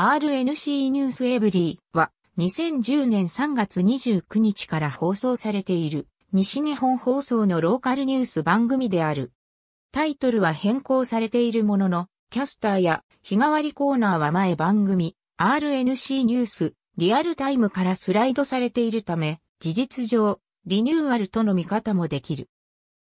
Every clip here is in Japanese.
RNC ニュースエブリーは2010年3月29日から放送されている西日本放送のローカルニュース番組である。タイトルは変更されているものの、キャスターや日替わりコーナーは前番組 RNC ニュースリアルタイムからスライドされているため、事実上リニューアルとの見方もできる。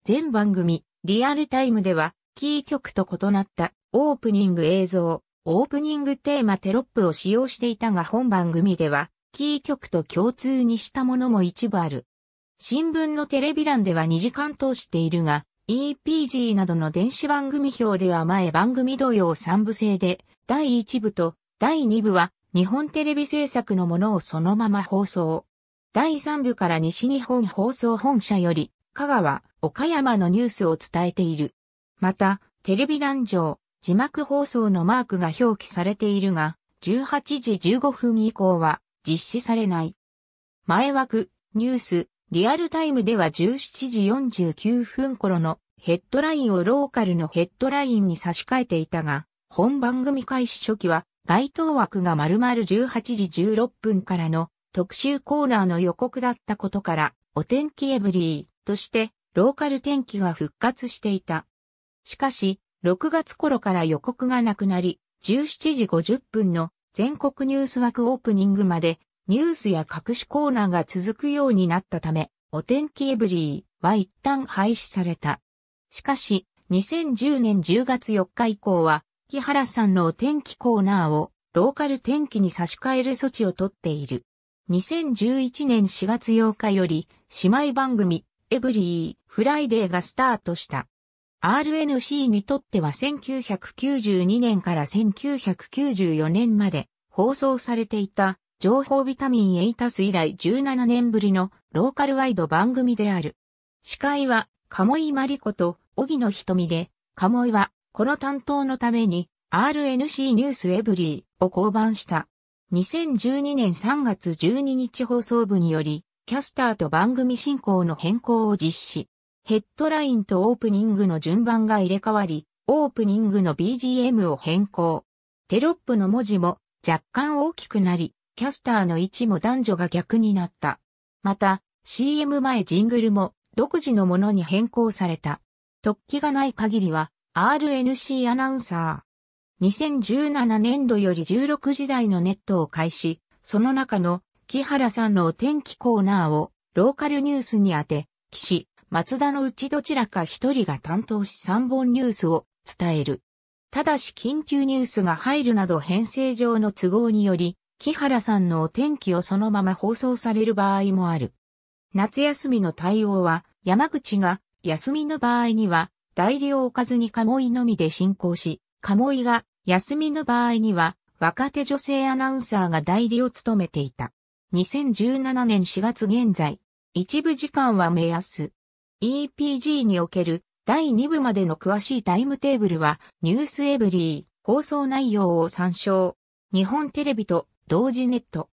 全番組リアルタイムではキー局と異なったオープニング映像、オープニングテーマテロップを使用していたが本番組では、キー曲と共通にしたものも一部ある。新聞のテレビ欄では2時間通しているが、EPG などの電子番組表では前番組同様3部制で、第1部と第2部は日本テレビ制作のものをそのまま放送。第3部から西日本放送本社より、香川、岡山のニュースを伝えている。また、テレビ欄上、字幕放送のマークが表記されているが、18時15分以降は実施されない。前枠、ニュース、リアルタイムでは17時49分頃のヘッドラインをローカルのヘッドラインに差し替えていたが、本番組開始初期は該当枠が丸々18時16分からの特集コーナーの予告だったことから、お天気エブリーとしてローカル天気が復活していた。しかし、6月頃から予告がなくなり、17時50分の全国ニュース枠オープニングまでニュースや各種コーナーが続くようになったため、お天気エブリーは一旦廃止された。しかし、2010年10月4日以降は、木原さんのお天気コーナーをローカル天気に差し替える措置をとっている。2011年4月8日より姉妹番組エブリーフライデーがスタートした。RNC にとっては1992年から1994年まで放送されていた情報ビタミン A タス以来17年ぶりのローカルワイド番組である。司会は鴨井真理子と、荻野瞳で、鴨井は、この担当のために、RNC ニュースエブリーを降板した。2012年3月12日放送部により、キャスターと番組進行の変更を実施。ヘッドラインとオープニングの順番が入れ替わり、オープニングの BGM を変更。テロップの文字も若干大きくなり、キャスターの位置も男女が逆になった。また、CM 前ジングルも独自のものに変更された。突起がない限りは RNC アナウンサー。2017年度より16時台のネットを開始、その中の木原さんのお天気コーナーをローカルニュースに当て、岸、松田のうちどちらか一人が担当し3本ニュースを伝える。ただし緊急ニュースが入るなど編成上の都合により、木原さんのお天気をそのまま放送される場合もある。夏休みの対応は、山口が休みの場合には、代理を置かずに鴨居のみで進行し、鴨居が休みの場合には、若手女性アナウンサーが代理を務めていた。2017年4月現在、一部時間は目安。EPG における第2部までの詳しいタイムテーブルはニュースエブリー放送内容を参照。日本テレビと同時ネット。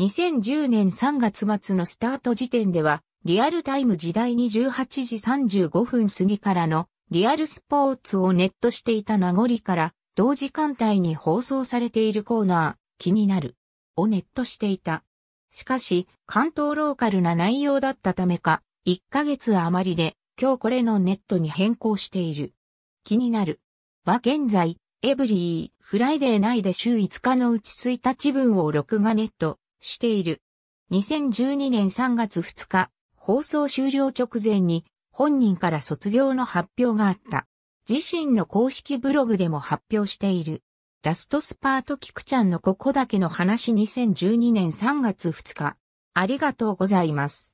2010年3月末のスタート時点ではリアルタイム時代に18時35分過ぎからのリアルスポーツをネットしていた名残から同時間帯に放送されているコーナー気になるをネットしていた。しかし関東ローカルな内容だったためか1ヶ月余りで、今日これのネットに変更している。気になる。は現在、エブリー、フライデー内で週5日のうち1日分を録画ネットしている。2012年3月2日、放送終了直前に本人から卒業の発表があった。自身の公式ブログでも発表している。ラストスパートキクちゃんのここだけの話2012年3月2日。ありがとうございます。